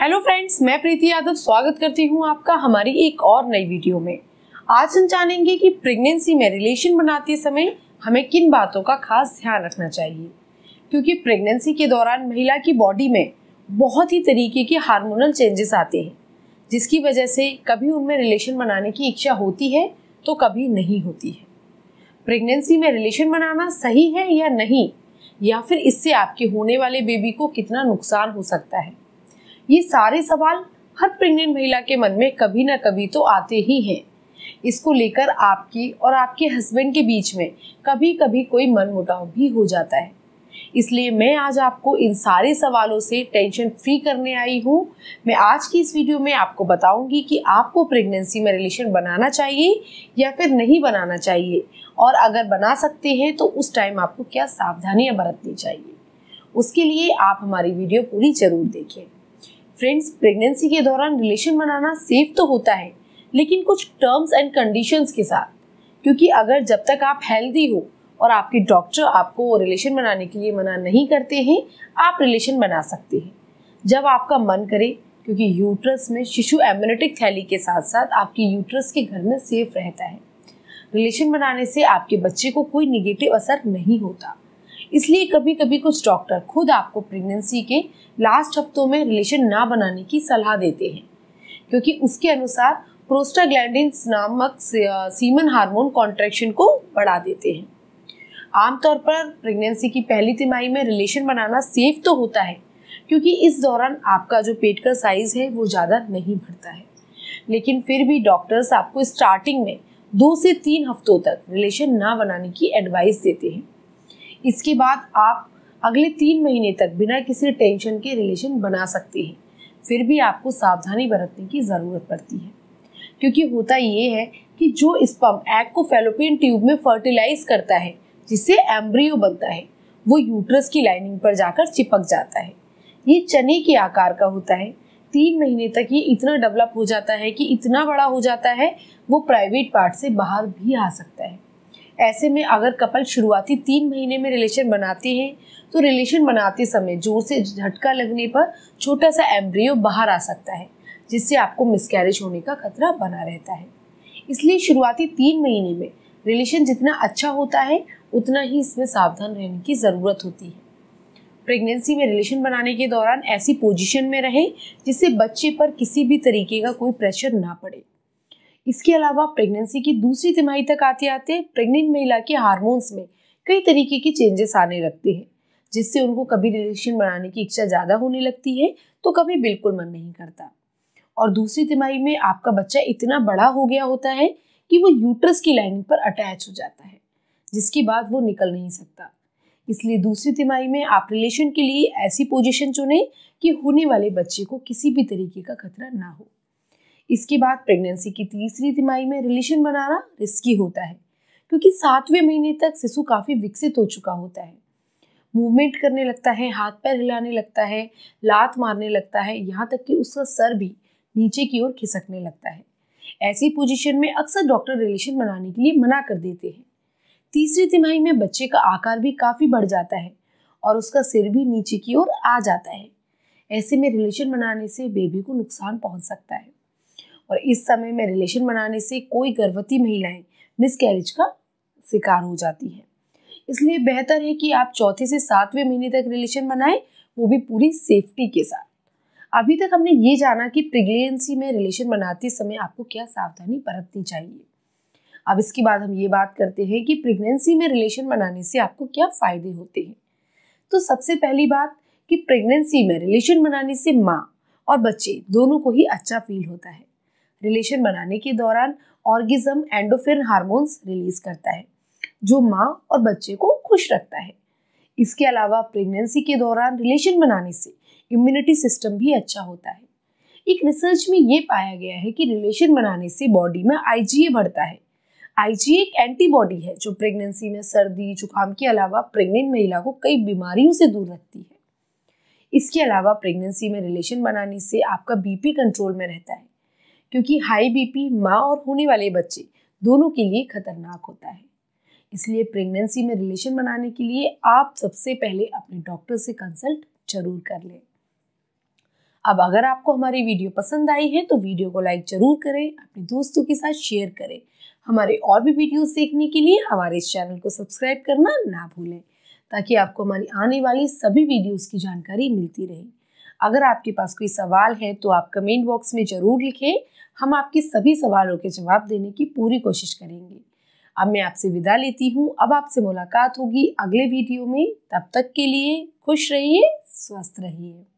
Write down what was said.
hello friends मैं प्रीति यादव स्वागत करती हूँ आपका हमारी एक और नई वीडियो में आज हम जानेंगे कि प्रेगनेंसी में रिलेशन बनाते समय हमें किन बातों का खास ध्यान रखना चाहिए क्योंकि प्रेगनेंसी के दौरान महिला की बॉडी में बहुत ही तरीके के हार्मोनल चेंजेस आते हैं जिसकी वजह से कभी उनमें रिलेशन बनाने की इच्छा होती है तो कभी नहीं होती है प्रेगनेंसी में रिलेशन बनाना सही है या नहीं या फिर इससे आपके होने वाले बेबी को कितना नुकसान हो सकता है ये सारे सवाल हर प्रेग्नेंट महिला के मन में कभी ना कभी तो आते ही हैं इसको लेकर आपकी और आपके हस्बैंड के बीच में कभी कभी कोई मन मुटाव भी हो जाता है इसलिए मैं आज आपको इन सारे सवालों से टेंशन फ्री करने आई हूँ मैं आज की इस वीडियो में आपको बताऊंगी कि आपको प्रेगनेंसी में रिलेशन बनाना चाहिए या फिर नहीं बनाना चाहिए और अगर बना सकते हैं तो उस टाइम आपको क्या सावधानियाँ बरतनी चाहिए उसके लिए आप हमारी वीडियो पूरी ज़रूर देखें फ्रेंड्स प्रेगनेंसी के दौरान रिलेशन बनाना सेफ तो होता है लेकिन कुछ टर्म्स एंड कंडीशंस के साथ क्योंकि अगर जब तक आप हेल्दी हो और आपके डॉक्टर आपको रिलेशन बनाने के लिए मना नहीं करते हैं आप रिलेशन बना सकते हैं जब आपका मन करे क्योंकि यूट्रस में शिशु एम्बोनेटिक थैली के साथ साथ आपकी यूट्रस के घर में सेफ रहता है रिलेशन बनाने से आपके बच्चे को कोई निगेटिव असर नहीं होता इसलिए कभी कभी कुछ डॉक्टर खुद आपको प्रेगनेंसी के लास्ट हफ्तों में रिलेशन ना बनाने की सलाह देते हैं क्योंकि उसके अनुसार प्रोस्टाग्लैंडिन नामक सीमन हार्मोन कॉन्ट्रैक्शन को बढ़ा देते हैं आमतौर पर प्रेगनेंसी की पहली तिमाही में रिलेशन बनाना सेफ तो होता है क्योंकि इस दौरान आपका जो पेट का साइज है वो ज़्यादा नहीं बढ़ता है लेकिन फिर भी डॉक्टर्स आपको स्टार्टिंग में दो से तीन हफ्तों तक रिलेशन ना बनाने की एडवाइस देते हैं इसके बाद आप अगले तीन महीने तक बिना किसी टेंशन के रिलेशन बना सकते हैं फिर भी आपको सावधानी बरतने की ज़रूरत पड़ती है क्योंकि होता ये है कि जो स्पम एग को फेलोपियन ट्यूब में फर्टिलाइज करता है जिससे एम्ब्रियो बनता है वो यूट्रस की लाइनिंग पर जाकर चिपक जाता है ये चने के आकार का होता है तीन महीने तक ये इतना डेवलप हो जाता है कि इतना बड़ा हो जाता है वो प्राइवेट पार्ट से बाहर भी आ सकता है ऐसे में अगर कपल शुरुआती तीन महीने में रिलेशन बनाते हैं तो रिलेशन बनाते समय जोर से झटका लगने पर छोटा सा एम्ब्रियो बाहर आ सकता है जिससे आपको मिसकैरेज होने का खतरा बना रहता है इसलिए शुरुआती तीन महीने में रिलेशन जितना अच्छा होता है उतना ही इसमें सावधान रहने की ज़रूरत होती है प्रेगनेंसी में रिलेशन बनाने के दौरान ऐसी पोजीशन में रहें जिससे बच्चे पर किसी भी तरीके का कोई प्रेशर ना पड़े इसके अलावा प्रेगनेंसी की दूसरी तिमाही तक आते आते प्रेग्नेंट महिला के हार्मोन्स में कई तरीके के चेंजेस आने लगते हैं जिससे उनको कभी रिलेशन बनाने की इच्छा ज़्यादा होने लगती है तो कभी बिल्कुल मन नहीं करता और दूसरी तिमाही में आपका बच्चा इतना बड़ा हो गया होता है कि वो यूट्रस की लाइनिंग पर अटैच हो जाता है जिसके बाद वो निकल नहीं सकता इसलिए दूसरी तिमाही में आप रिलेशन के लिए ऐसी पोजीशन चुनें कि होने वाले बच्चे को किसी भी तरीके का खतरा ना हो इसके बाद प्रेगनेंसी की तीसरी तिमाही में रिलेशन बनाना रिस्की होता है क्योंकि सातवें महीने तक शिशु काफ़ी विकसित हो चुका होता है मूवमेंट करने लगता है हाथ पैर हिलाने लगता है लात मारने लगता है यहाँ तक कि उसका सर भी नीचे की ओर खिसकने लगता है ऐसी पोजीशन में अक्सर डॉक्टर रिलेशन बनाने के लिए मना कर देते हैं तीसरी तिमाही में बच्चे का आकार भी काफ़ी बढ़ जाता है और उसका सिर भी नीचे की ओर आ जाता है ऐसे में रिलेशन बनाने से बेबी को नुकसान पहुंच सकता है और इस समय में रिलेशन बनाने से कोई गर्भवती महिलाएं कैरिज का शिकार हो जाती हैं इसलिए बेहतर है कि आप चौथे से सातवें महीने तक रिलेशन बनाएं वो भी पूरी सेफ्टी के साथ अभी तक हमने ये जाना कि प्रेगनेंसी में रिलेशन बनाते समय आपको क्या सावधानी बरतनी चाहिए अब इसके बाद हम ये बात करते हैं कि प्रेगनेंसी में रिलेशन बनाने से आपको क्या फ़ायदे होते हैं तो सबसे पहली बात कि प्रेगनेंसी में रिलेशन बनाने से माँ और बच्चे दोनों को ही अच्छा फील होता है रिलेशन बनाने के दौरान ऑर्गिज्म एंडोफिन हार्मोन्स रिलीज करता है जो माँ और बच्चे को खुश रखता है इसके अलावा प्रेगनेंसी के दौरान रिलेशन बनाने से इम्यूनिटी सिस्टम भी अच्छा होता है एक रिसर्च में ये पाया गया है कि रिलेशन बनाने से बॉडी में आई बढ़ता है आई एक एंटीबॉडी है जो प्रेगनेंसी में सर्दी जुकाम के अलावा प्रेग्नेंट महिला को कई बीमारियों से दूर रखती है इसके अलावा प्रेगनेंसी में रिलेशन बनाने से आपका बीपी कंट्रोल में रहता है क्योंकि हाई बीपी माँ और होने वाले बच्चे दोनों के लिए खतरनाक होता है इसलिए प्रेगनेंसी में रिलेशन बनाने के लिए आप सबसे पहले अपने डॉक्टर से कंसल्ट जरूर कर लें अब अगर आपको हमारी वीडियो पसंद आई है तो वीडियो को लाइक जरूर करें अपने दोस्तों के साथ शेयर करें हमारे और भी वीडियोस देखने के लिए हमारे इस चैनल को सब्सक्राइब करना ना भूलें ताकि आपको हमारी आने वाली सभी वीडियोस की जानकारी मिलती रहे अगर आपके पास कोई सवाल है तो आप कमेंट बॉक्स में ज़रूर लिखें हम आपके सभी सवालों के जवाब देने की पूरी कोशिश करेंगे अब मैं आपसे विदा लेती हूँ अब आपसे मुलाकात होगी अगले वीडियो में तब तक के लिए खुश रहिए स्वस्थ रहिए